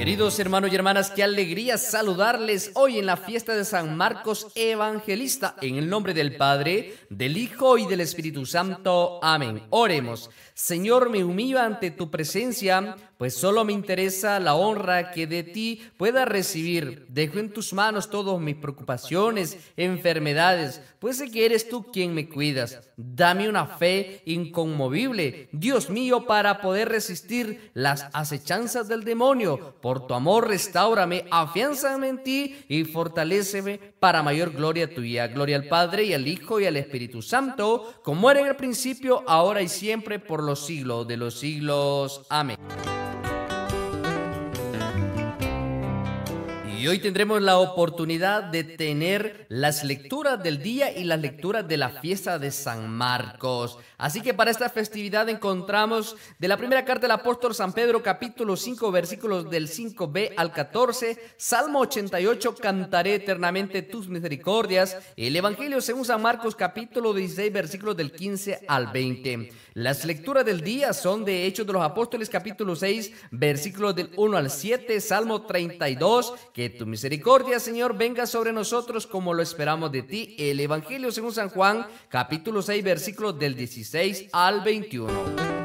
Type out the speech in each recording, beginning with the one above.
Queridos hermanos y hermanas, qué alegría saludarles hoy en la fiesta de San Marcos Evangelista, en el nombre del Padre, del Hijo y del Espíritu Santo. Amén. Oremos. Señor, me humillo ante tu presencia pues solo me interesa la honra que de ti pueda recibir. Dejo en tus manos todas mis preocupaciones, enfermedades, pues sé que eres tú quien me cuidas. Dame una fe inconmovible, Dios mío, para poder resistir las acechanzas del demonio. Por tu amor, restaurame, afianzame en ti y fortaléceme para mayor gloria tuya. Gloria al Padre y al Hijo y al Espíritu Santo, como era en el principio, ahora y siempre, por los siglos de los siglos. Amén. Y hoy tendremos la oportunidad de tener las lecturas del día y las lecturas de la fiesta de San Marcos. Así que para esta festividad encontramos de la primera carta del apóstol San Pedro capítulo 5 versículos del 5b al 14, Salmo 88, cantaré eternamente tus misericordias, el Evangelio según San Marcos capítulo 16 versículos del 15 al 20. Las lecturas del día son de Hechos de los Apóstoles capítulo 6, versículos del 1 al 7, Salmo 32, que tu misericordia, Señor, venga sobre nosotros como lo esperamos de ti. El Evangelio según San Juan, capítulo 6, versículos del 16 al 21.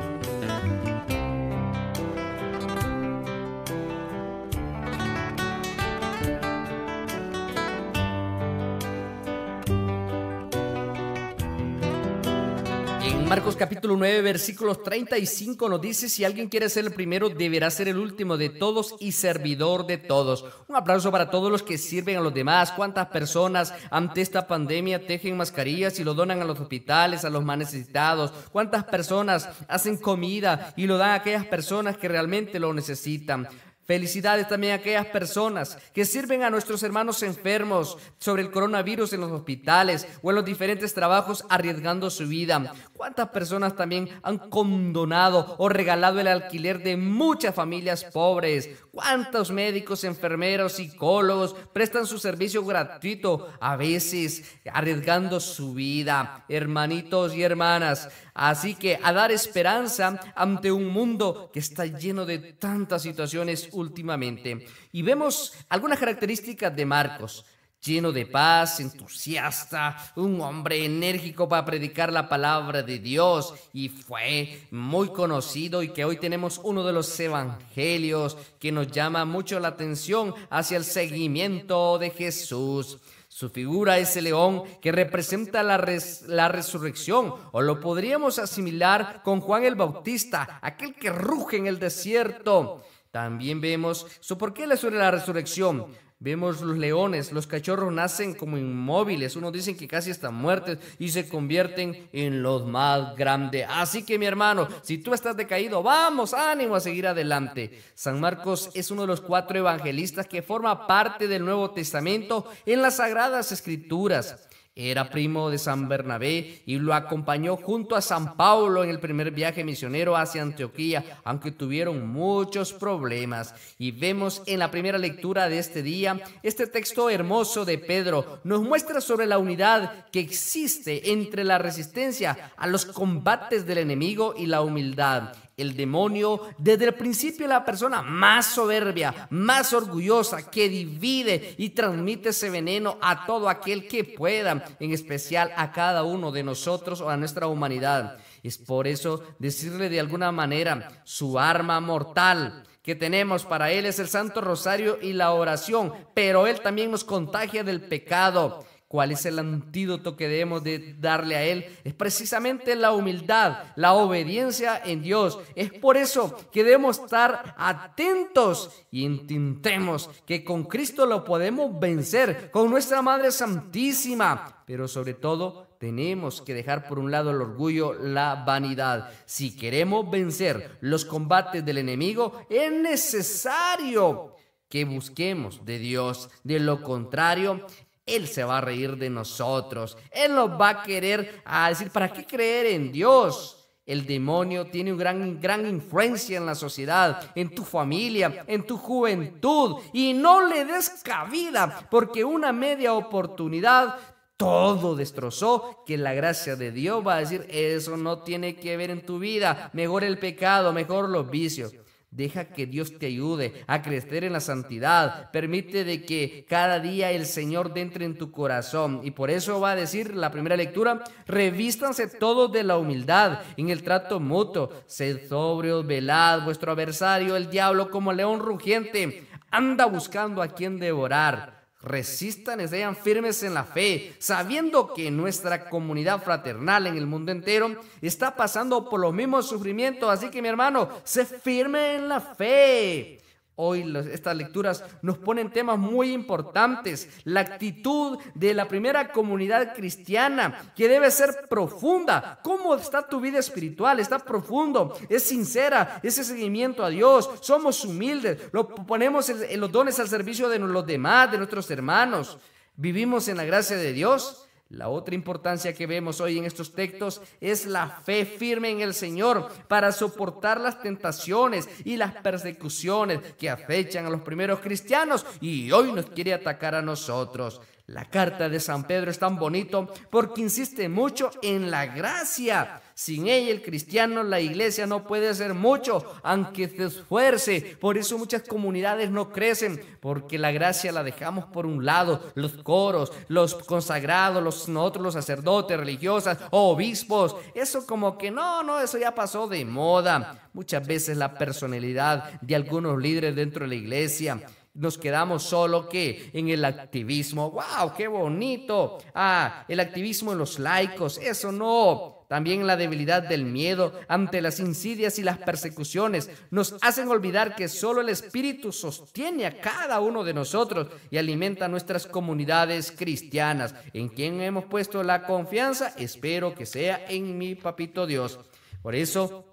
Marcos capítulo 9, versículos 35 nos dice, si alguien quiere ser el primero, deberá ser el último de todos y servidor de todos. Un aplauso para todos los que sirven a los demás. ¿Cuántas personas ante esta pandemia tejen mascarillas y lo donan a los hospitales, a los más necesitados? ¿Cuántas personas hacen comida y lo dan a aquellas personas que realmente lo necesitan? Felicidades también a aquellas personas que sirven a nuestros hermanos enfermos sobre el coronavirus en los hospitales o en los diferentes trabajos arriesgando su vida. ¿Cuántas personas también han condonado o regalado el alquiler de muchas familias pobres? ¿Cuántos médicos, enfermeros, psicólogos prestan su servicio gratuito, a veces arriesgando su vida, hermanitos y hermanas? Así que a dar esperanza ante un mundo que está lleno de tantas situaciones últimamente. Y vemos algunas características de Marcos lleno de paz, entusiasta, un hombre enérgico para predicar la palabra de Dios y fue muy conocido y que hoy tenemos uno de los evangelios que nos llama mucho la atención hacia el seguimiento de Jesús. Su figura es el león que representa la, la, resurrección, o lo podríamos asimilar con Juan el Bautista, aquel que ruge en el desierto. También vemos, eso ¿por qué les sobre la resurrección? Vemos los leones, los cachorros nacen como inmóviles, unos dicen que casi están muertos y se convierten en los más grandes. Así que mi hermano, si tú estás decaído, vamos, ánimo a seguir adelante. San Marcos es uno de los cuatro evangelistas que forma parte del Nuevo Testamento en las Sagradas Escrituras. Era primo de San Bernabé y lo acompañó junto a San Pablo en el primer viaje misionero hacia Antioquía, aunque tuvieron muchos problemas. Y vemos en la primera lectura de este día este texto hermoso de Pedro. Nos muestra sobre la unidad que existe entre la resistencia a los combates del enemigo y la humildad. El demonio, desde el principio, es la persona más soberbia, más orgullosa, que divide y transmite ese veneno a todo aquel que pueda, en especial a cada uno de nosotros o a nuestra humanidad. Es por eso decirle de alguna manera su arma mortal que tenemos para Él es el Santo Rosario y la oración, pero Él también nos contagia del pecado cuál es el antídoto que debemos de darle a Él, es precisamente la humildad, la obediencia en Dios. Es por eso que debemos estar atentos y intentemos que con Cristo lo podemos vencer, con nuestra Madre Santísima, pero sobre todo tenemos que dejar por un lado el orgullo, la vanidad. Si queremos vencer los combates del enemigo, es necesario que busquemos de Dios. De lo contrario, él se va a reír de nosotros. Él nos va a querer a decir, ¿para qué creer en Dios? El demonio tiene una gran, gran influencia en la sociedad, en tu familia, en tu juventud. Y no le des cabida, porque una media oportunidad todo destrozó, que la gracia de Dios va a decir, eso no tiene que ver en tu vida, mejor el pecado, mejor los vicios. Deja que Dios te ayude a crecer en la santidad. Permite de que cada día el Señor entre en tu corazón. Y por eso va a decir la primera lectura, revístanse todos de la humildad en el trato mutuo. Sed sobrios, velad vuestro adversario, el diablo, como león rugiente. Anda buscando a quien devorar. Resistan y sean firmes en la fe, sabiendo que nuestra comunidad fraternal en el mundo entero está pasando por los mismos sufrimientos. Así que mi hermano, se firme en la fe. Hoy estas lecturas nos ponen temas muy importantes. La actitud de la primera comunidad cristiana, que debe ser profunda. ¿Cómo está tu vida espiritual? ¿Está profundo? ¿Es sincera? ¿Ese seguimiento a Dios? ¿Somos humildes? ¿Lo ponemos los dones al servicio de los demás, de nuestros hermanos? ¿Vivimos en la gracia de Dios? La otra importancia que vemos hoy en estos textos es la fe firme en el Señor para soportar las tentaciones y las persecuciones que afechan a los primeros cristianos y hoy nos quiere atacar a nosotros. La carta de San Pedro es tan bonito porque insiste mucho en la gracia sin ella el cristiano, la iglesia no puede hacer mucho, aunque se esfuerce. Por eso muchas comunidades no crecen, porque la gracia la dejamos por un lado. Los coros, los consagrados, los, nosotros los sacerdotes, religiosas, obispos. Eso como que no, no, eso ya pasó de moda. Muchas veces la personalidad de algunos líderes dentro de la iglesia nos quedamos solo que en el activismo. ¡Wow! ¡Qué bonito! Ah, el activismo en los laicos, eso no. También la debilidad del miedo ante las insidias y las persecuciones nos hacen olvidar que solo el Espíritu sostiene a cada uno de nosotros y alimenta nuestras comunidades cristianas. ¿En quien hemos puesto la confianza? Espero que sea en mi papito Dios. Por eso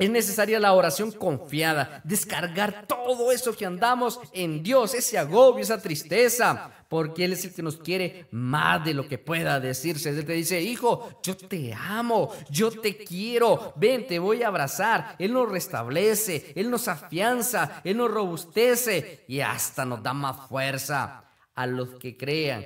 es necesaria la oración confiada, descargar todo eso que andamos en Dios, ese agobio, esa tristeza, porque Él es el que nos quiere más de lo que pueda decirse. Él te dice, hijo, yo te amo, yo te quiero, ven, te voy a abrazar. Él nos restablece, Él nos afianza, Él nos robustece y hasta nos da más fuerza a los que crean.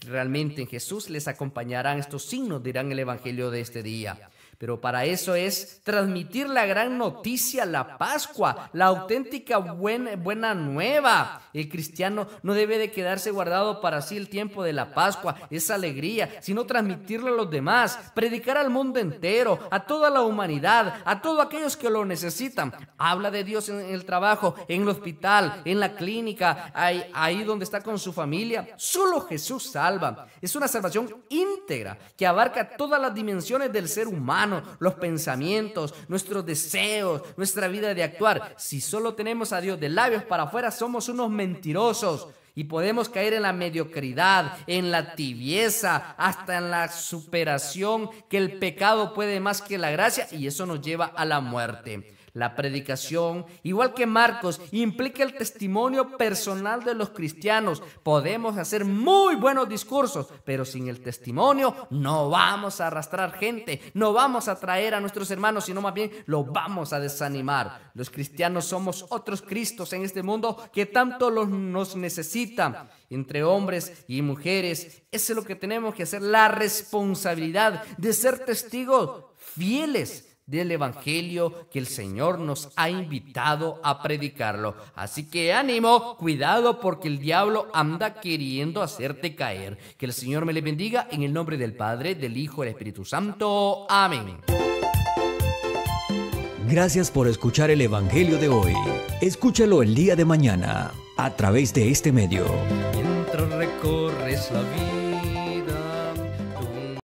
Realmente en Jesús les acompañarán estos signos, dirán el Evangelio de este día. Pero para eso es transmitir la gran noticia, la Pascua, la auténtica buena, buena nueva. El cristiano no debe de quedarse guardado para sí el tiempo de la Pascua, esa alegría, sino transmitirlo a los demás, predicar al mundo entero, a toda la humanidad, a todos aquellos que lo necesitan. Habla de Dios en el trabajo, en el hospital, en la clínica, ahí, ahí donde está con su familia. Solo Jesús salva. Es una salvación íntegra que abarca todas las dimensiones del ser humano los pensamientos, nuestros deseos, nuestra vida de actuar. Si solo tenemos a Dios de labios para afuera, somos unos mentirosos. Y podemos caer en la mediocridad, en la tibieza, hasta en la superación que el pecado puede más que la gracia y eso nos lleva a la muerte. La predicación, igual que Marcos, implica el testimonio personal de los cristianos. Podemos hacer muy buenos discursos, pero sin el testimonio no vamos a arrastrar gente, no vamos a traer a nuestros hermanos, sino más bien lo vamos a desanimar. Los cristianos somos otros Cristos en este mundo que tanto los, nos necesitan entre hombres y mujeres. Eso es lo que tenemos que hacer, la responsabilidad de ser testigos fieles del Evangelio que el Señor nos ha invitado a predicarlo. Así que ánimo, cuidado porque el diablo anda queriendo hacerte caer. Que el Señor me le bendiga en el nombre del Padre, del Hijo y del Espíritu Santo. Amén. Gracias por escuchar el Evangelio de hoy. Escúchalo el día de mañana a través de este medio.